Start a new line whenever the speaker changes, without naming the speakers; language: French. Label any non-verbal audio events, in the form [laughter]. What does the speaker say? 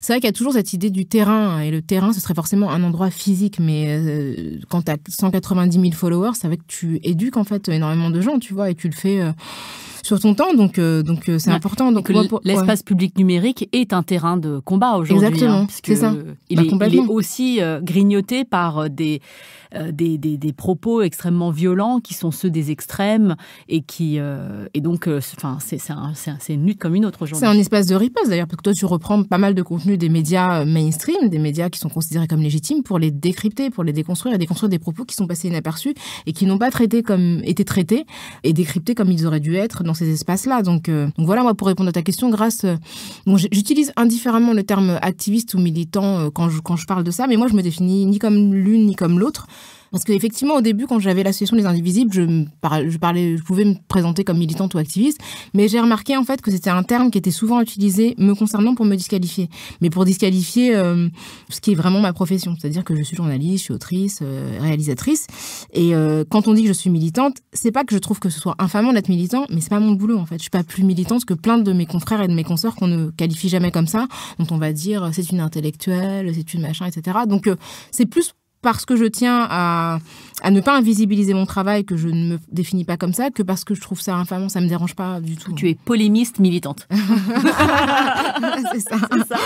C'est vrai qu'il y a toujours cette idée du terrain, hein, et le terrain, ce serait forcément un endroit physique, mais euh, quand tu as 190 000 followers, ça vrai que tu éduques en fait énormément de gens, tu vois, et tu le fais... Euh, sur ton temps. Donc, euh, donc euh, c'est important. Donc l'espace
public numérique est un terrain de combat aujourd'hui. Hein, Exactement. c'est ça. Il, bah, est, aussi euh, grignoté par des des, des, propos extrêmement violents qui sont ceux des extrêmes et qui et donc enfin c'est c'est une lutte comme une autre aujourd'hui. C'est un
espace de riposte d'ailleurs parce que toi tu reprends pas mal de contenu des médias mainstream, des médias qui sont considérés comme légitimes pour les décrypter, pour les déconstruire et déconstruire des propos qui sont passés inaperçus et qui n'ont pas traité comme été traités et décryptés comme ils auraient dû être dans ces espaces-là. Euh, donc, voilà, moi, pour répondre à ta question, grâce, euh, bon, j'utilise indifféremment le terme activiste ou militant euh, quand je quand je parle de ça, mais moi, je me définis ni comme l'une ni comme l'autre. Parce qu'effectivement, au début, quand j'avais l'association des Indivisibles, je, parlais, je, parlais, je pouvais me présenter comme militante ou activiste, mais j'ai remarqué en fait que c'était un terme qui était souvent utilisé me concernant pour me disqualifier. Mais pour disqualifier euh, ce qui est vraiment ma profession, c'est-à-dire que je suis journaliste, je suis autrice, euh, réalisatrice. Et euh, quand on dit que je suis militante, c'est pas que je trouve que ce soit infamant d'être militant, mais c'est pas mon boulot en fait. Je suis pas plus militante que plein de mes confrères et de mes consoeurs qu'on ne qualifie jamais comme ça, dont on va dire c'est une intellectuelle, c'est une machin, etc. Donc c'est plus parce que je tiens à, ne pas invisibiliser mon travail, que je ne me définis pas comme ça, que parce que je trouve ça infamant, ça ne me dérange pas du tout. Tu es
polémiste militante. [laughs] [laughs] C'est ça.